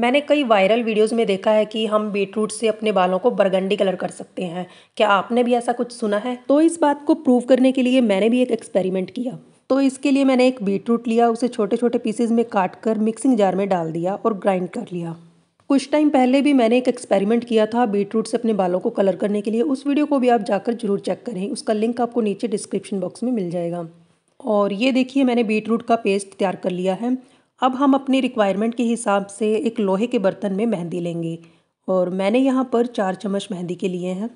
मैंने कई viral videos में देखा है कि हम बीटरूट से अपने बालों को बरगंडी कलर कर सकते हैं क्या आपने भी ऐसा कुछ सुना है तो इस बात को प्रूव करने के लिए मैंने भी एक एक्सपेरिमेंट किया तो इसके लिए मैंने एक बीटरूट लिया उसे छोटे छोटे पीसेज में काट कर मिक्सिंग जार में डाल दिया और ग्राइंड कर लिया कुछ टाइम पहले भी मैंने एक एक्सपेरिमेंट किया था बीटरूट से अपने बालों को कलर करने के लिए उस वीडियो को भी आप जाकर जरूर चेक करें उसका लिंक आपको नीचे डिस्क्रिप्शन बॉक्स में मिल जाएगा और ये देखिए मैंने बीटरूट का पेस्ट तैयार कर लिया है अब हम अपनी रिक्वायरमेंट के हिसाब से एक लोहे के बर्तन में मेहंदी लेंगे और मैंने यहाँ पर चार चम्मच मेहंदी के लिए हैं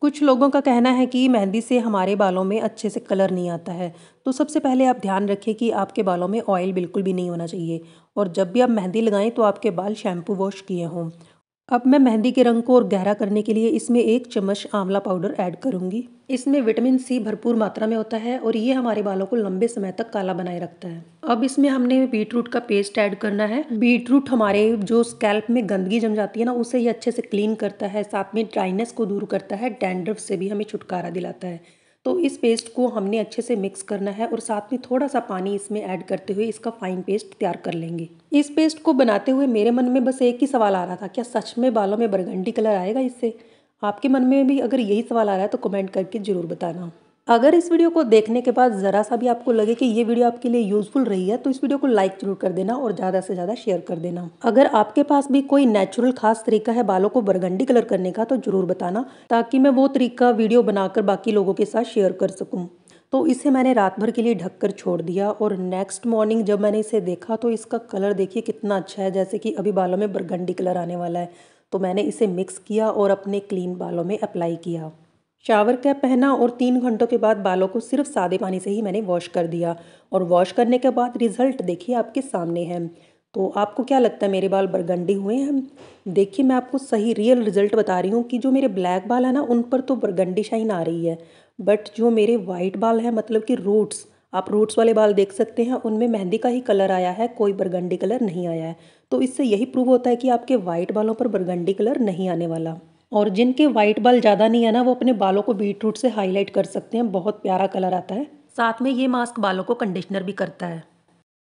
कुछ लोगों का कहना है कि मेहंदी से हमारे बालों में अच्छे से कलर नहीं आता है तो सबसे पहले आप ध्यान रखें कि आपके बालों में ऑयल बिल्कुल भी नहीं होना चाहिए और जब भी आप मेहंदी लगाएं तो आपके बाल शैम्पू वॉश किए हों अब मैं मेहंदी के रंग को और गहरा करने के लिए इसमें एक चम्मच आंवला पाउडर ऐड करूंगी इसमें विटामिन सी भरपूर मात्रा में होता है और ये हमारे बालों को लंबे समय तक काला बनाए रखता है अब इसमें हमने बीट रूट का पेस्ट ऐड करना है बीट रूट हमारे जो स्कैल्प में गंदगी जम जाती है ना उसे ये अच्छे से क्लीन करता है साथ में ड्राइनेस को दूर करता है डैंड्रफ से भी हमें छुटकारा दिलाता है तो इस पेस्ट को हमने अच्छे से मिक्स करना है और साथ में थोड़ा सा पानी इसमें ऐड करते हुए इसका फाइन पेस्ट तैयार कर लेंगे इस पेस्ट को बनाते हुए मेरे मन में बस एक ही सवाल आ रहा था क्या सच में बालों में बरगंडी कलर आएगा इससे आपके मन में भी अगर यही सवाल आ रहा है तो कमेंट करके ज़रूर बताना अगर इस वीडियो को देखने के बाद ज़रा सा भी आपको लगे कि ये वीडियो आपके लिए यूजफुल रही है तो इस वीडियो को लाइक जरूर कर देना और ज़्यादा से ज़्यादा शेयर कर देना अगर आपके पास भी कोई नेचुरल खास तरीका है बालों को बरगंडी कलर करने का तो ज़रूर बताना ताकि मैं वो तरीका वीडियो बनाकर बाकी लोगों के साथ शेयर कर सकूँ तो इसे मैंने रात भर के लिए ढक कर छोड़ दिया और नेक्स्ट मॉर्निंग जब मैंने इसे देखा तो इसका कलर देखिए कितना अच्छा है जैसे कि अभी बालों में बरगंडी कलर आने वाला है तो मैंने इसे मिक्स किया और अपने क्लीन बालों में अप्लाई किया शावर कैप पहना और तीन घंटों के बाद बालों को सिर्फ सादे पानी से ही मैंने वॉश कर दिया और वॉश करने के बाद रिज़ल्ट देखिए आपके सामने है तो आपको क्या लगता है मेरे बाल बरगंडी हुए हैं देखिए मैं आपको सही रियल रिज़ल्ट बता रही हूँ कि जो मेरे ब्लैक बाल है ना उन पर तो बरगंडी शाइन आ रही है बट जो मेरे वाइट बाल हैं मतलब कि रूट्स आप रूट्स वाले बाल देख सकते हैं उनमें मेहंदी का ही कलर आया है कोई बरगंडी कलर नहीं आया है तो इससे यही प्रूव होता है कि आपके वाइट बालों पर बरगंडी कलर नहीं आने वाला और जिनके व्हाइट बाल ज़्यादा नहीं है ना वो अपने बालों को बीटरूट से हाईलाइट कर सकते हैं बहुत प्यारा कलर आता है साथ में ये मास्क बालों को कंडीशनर भी करता है